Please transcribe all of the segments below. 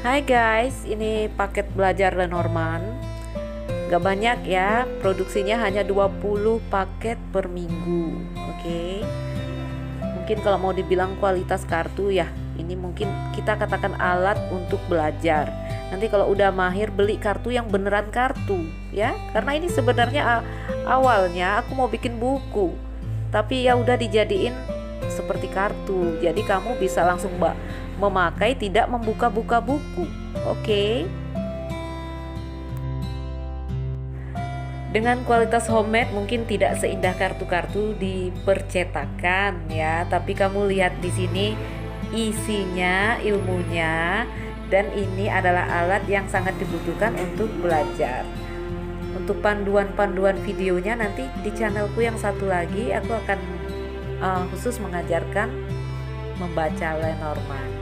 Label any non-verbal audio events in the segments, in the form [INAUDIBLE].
Hai guys, ini paket belajar Lenormand. Gak banyak ya, produksinya hanya 20 paket per minggu. Oke. Okay? Mungkin kalau mau dibilang kualitas kartu ya, ini mungkin kita katakan alat untuk belajar. Nanti kalau udah mahir beli kartu yang beneran kartu ya. Karena ini sebenarnya awalnya aku mau bikin buku. Tapi ya udah dijadiin seperti kartu. Jadi kamu bisa langsung Mbak memakai tidak membuka-buka buku. Oke. Okay? Dengan kualitas homemade mungkin tidak seindah kartu-kartu di percetakan ya, tapi kamu lihat di sini isinya, ilmunya dan ini adalah alat yang sangat dibutuhkan untuk belajar. Untuk panduan-panduan videonya nanti di channelku yang satu lagi aku akan uh, khusus mengajarkan membaca Lenormand.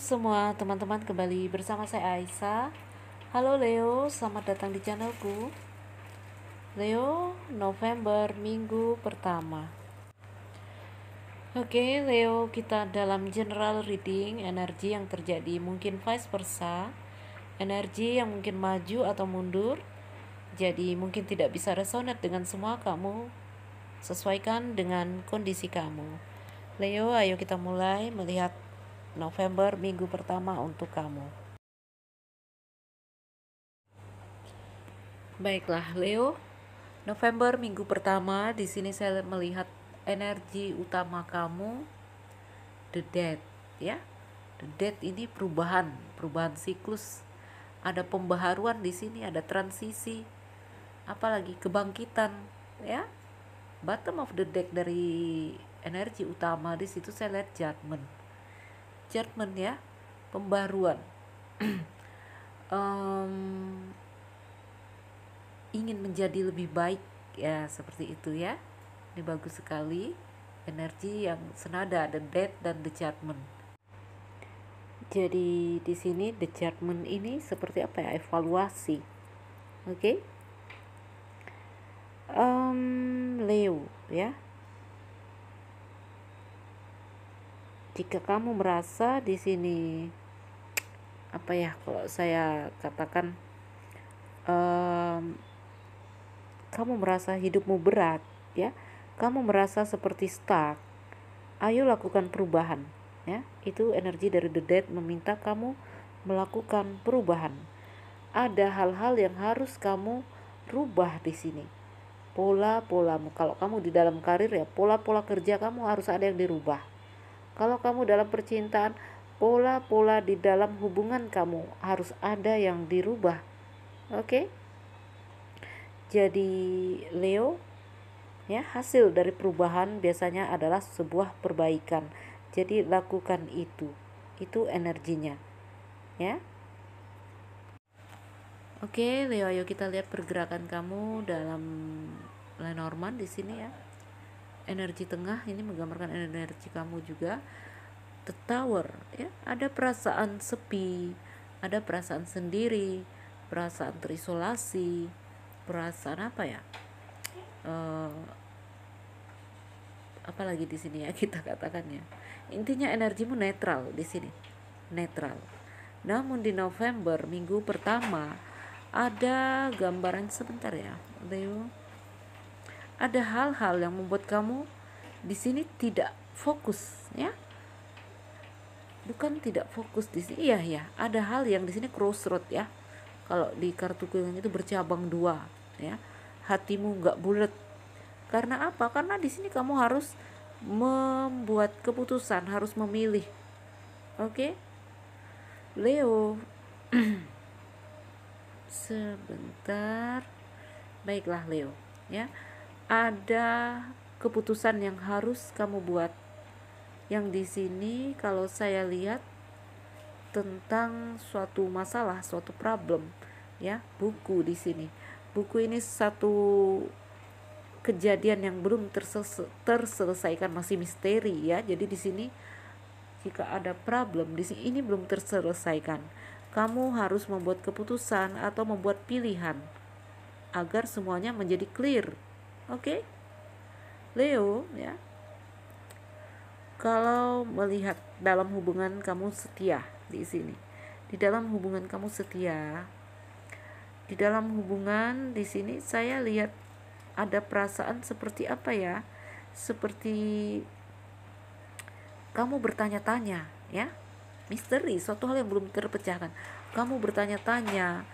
semua teman-teman kembali bersama saya Aisyah Halo Leo, selamat datang di channelku Leo, November minggu pertama Oke Leo, kita dalam general reading energi yang terjadi mungkin vice versa Energi yang mungkin maju atau mundur Jadi mungkin tidak bisa resonate dengan semua kamu Sesuaikan dengan kondisi kamu Leo, ayo kita mulai melihat November minggu pertama untuk kamu. Baiklah, Leo. November minggu pertama di sini saya melihat energi utama kamu the dead ya. The dead ini perubahan, perubahan siklus. Ada pembaharuan di sini, ada transisi. Apalagi kebangkitan ya. Bottom of the deck dari energi utama di situ saya lihat judgment Jerman ya pembaruan um, [CLEARS THROAT] ingin menjadi lebih baik ya seperti itu ya ini bagus sekali energi yang senada the dead dan the judgment jadi di sini the judgment ini seperti apa ya evaluasi oke okay? um, Leo ya jika kamu merasa di sini apa ya kalau saya katakan um, kamu merasa hidupmu berat ya kamu merasa seperti stuck ayo lakukan perubahan ya itu energi dari the dead meminta kamu melakukan perubahan ada hal-hal yang harus kamu rubah di sini pola-polamu kalau kamu di dalam karir ya pola-pola kerja kamu harus ada yang dirubah kalau kamu dalam percintaan, pola-pola di dalam hubungan kamu harus ada yang dirubah. Oke? Okay? Jadi Leo ya, hasil dari perubahan biasanya adalah sebuah perbaikan. Jadi lakukan itu. Itu energinya. Ya. Oke, okay, Leo ayo kita lihat pergerakan kamu dalam Lenormand di sini ya energi tengah ini menggambarkan energi kamu juga the tower ya ada perasaan sepi ada perasaan sendiri perasaan terisolasi perasaan apa ya uh, apalagi di sini ya [LAUGHS] kita katakan ya intinya energimu netral di sini netral namun di November minggu pertama ada gambaran sebentar ya Leo ada hal-hal yang membuat kamu di sini tidak fokus ya bukan tidak fokus di sini iya ya ada hal yang di sini crossroad ya kalau di kartu kuning itu bercabang dua ya hatimu nggak bulat karena apa karena di sini kamu harus membuat keputusan harus memilih oke okay? Leo [CLEARS THROAT] sebentar baiklah Leo ya ada keputusan yang harus kamu buat. Yang di sini kalau saya lihat tentang suatu masalah, suatu problem, ya, buku di sini. Buku ini satu kejadian yang belum terselesaikan masih misteri ya. Jadi di sini jika ada problem di sini ini belum terselesaikan. Kamu harus membuat keputusan atau membuat pilihan agar semuanya menjadi clear Oke. Okay? Leo ya. Kalau melihat dalam hubungan kamu setia di sini. Di dalam hubungan kamu setia. Di dalam hubungan di sini saya lihat ada perasaan seperti apa ya? Seperti kamu bertanya-tanya ya. Misteri, suatu hal yang belum terpecahkan. Kamu bertanya-tanya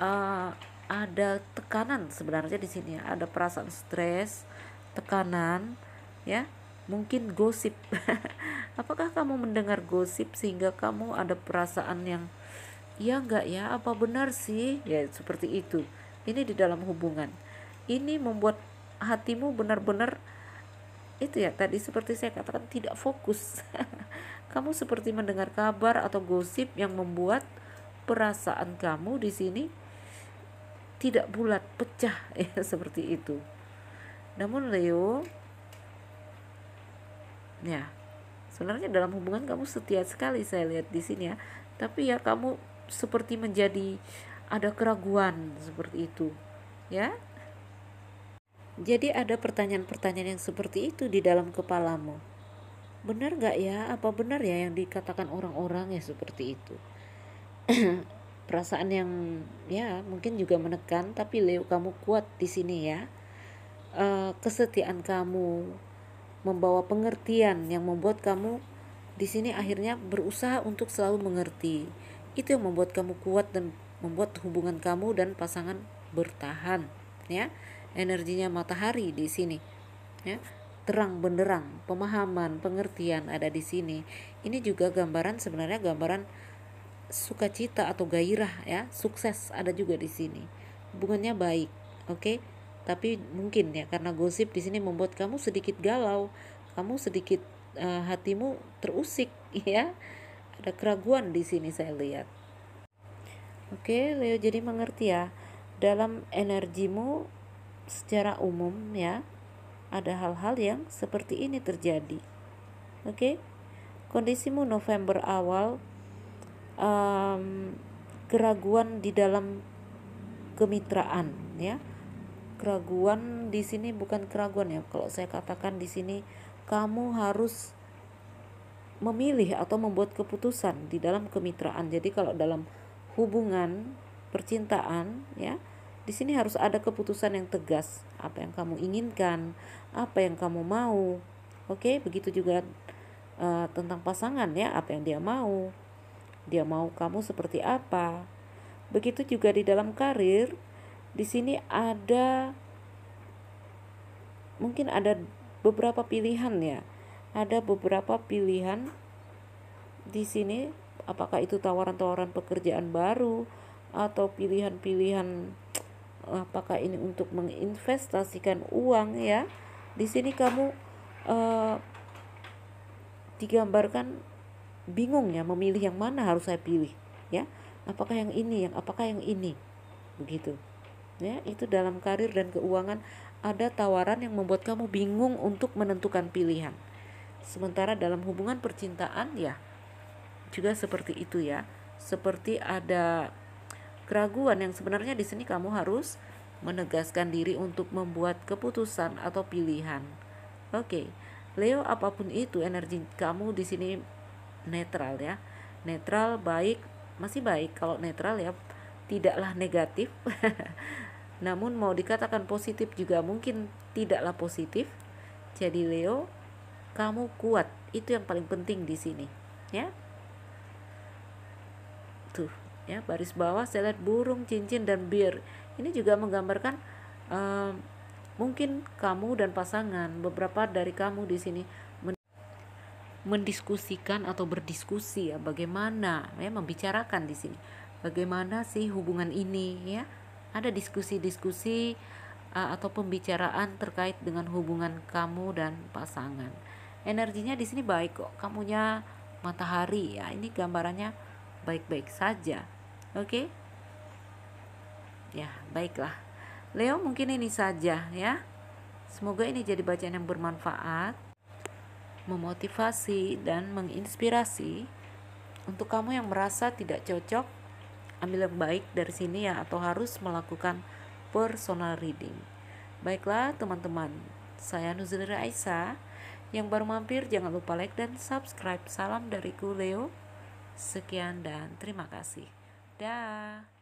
eh, ada tekanan sebenarnya di sini ya. ada perasaan stres tekanan ya mungkin gosip [LAUGHS] apakah kamu mendengar gosip sehingga kamu ada perasaan yang ya enggak ya apa benar sih ya seperti itu ini di dalam hubungan ini membuat hatimu benar-benar itu ya tadi seperti saya katakan tidak fokus [LAUGHS] kamu seperti mendengar kabar atau gosip yang membuat perasaan kamu di sini tidak bulat pecah [LAUGHS] ya seperti itu namun Leo ya sebenarnya dalam hubungan kamu setia sekali saya lihat di sini ya tapi ya kamu seperti menjadi ada keraguan seperti itu ya jadi ada pertanyaan-pertanyaan yang seperti itu di dalam kepalamu benar gak ya apa benar ya yang dikatakan orang-orang ya seperti itu [CLEARS THROAT] perasaan yang ya mungkin juga menekan tapi Leo kamu kuat di sini ya e, kesetiaan kamu membawa pengertian yang membuat kamu di sini akhirnya berusaha untuk selalu mengerti itu yang membuat kamu kuat dan membuat hubungan kamu dan pasangan bertahan ya energinya matahari di sini ya terang benderang pemahaman pengertian ada di sini ini juga gambaran sebenarnya gambaran sukacita atau gairah ya sukses ada juga di sini hubungannya baik oke okay? tapi mungkin ya karena gosip di sini membuat kamu sedikit galau kamu sedikit uh, hatimu terusik [LAUGHS] ya ada keraguan di sini saya lihat oke okay, Leo jadi mengerti ya dalam energimu secara umum ya ada hal-hal yang seperti ini terjadi oke okay? kondisimu November awal um, keraguan di dalam kemitraan ya keraguan di sini bukan keraguan ya kalau saya katakan di sini kamu harus memilih atau membuat keputusan di dalam kemitraan jadi kalau dalam hubungan percintaan ya di sini harus ada keputusan yang tegas apa yang kamu inginkan apa yang kamu mau oke begitu juga uh, tentang pasangan ya apa yang dia mau dia mau kamu seperti apa. Begitu juga di dalam karir, di sini ada mungkin ada beberapa pilihan ya. Ada beberapa pilihan di sini apakah itu tawaran-tawaran pekerjaan baru atau pilihan-pilihan apakah ini untuk menginvestasikan uang ya. Di sini kamu eh, digambarkan bingung ya memilih yang mana harus saya pilih ya apakah yang ini yang apakah yang ini begitu ya itu dalam karir dan keuangan ada tawaran yang membuat kamu bingung untuk menentukan pilihan sementara dalam hubungan percintaan ya juga seperti itu ya seperti ada keraguan yang sebenarnya di sini kamu harus menegaskan diri untuk membuat keputusan atau pilihan. Oke, okay. Leo apapun itu energi kamu di sini netral ya netral baik masih baik kalau netral ya tidaklah negatif [LAUGHS] namun mau dikatakan positif juga mungkin tidaklah positif jadi Leo kamu kuat itu yang paling penting di sini ya tuh ya baris bawah saya lihat burung cincin dan bir ini juga menggambarkan uh, mungkin kamu dan pasangan beberapa dari kamu di sini mendiskusikan atau berdiskusi ya bagaimana ya membicarakan di sini bagaimana sih hubungan ini ya ada diskusi-diskusi uh, atau pembicaraan terkait dengan hubungan kamu dan pasangan energinya di sini baik kok kamunya matahari ya ini gambarannya baik-baik saja oke okay? ya baiklah Leo mungkin ini saja ya semoga ini jadi bacaan yang bermanfaat memotivasi, dan menginspirasi. Untuk kamu yang merasa tidak cocok, ambil yang baik dari sini ya, atau harus melakukan personal reading. Baiklah, teman-teman, saya Nuzulira Aisyah. Yang baru mampir, jangan lupa like dan subscribe. Salam dariku, Leo. Sekian dan terima kasih. Dah.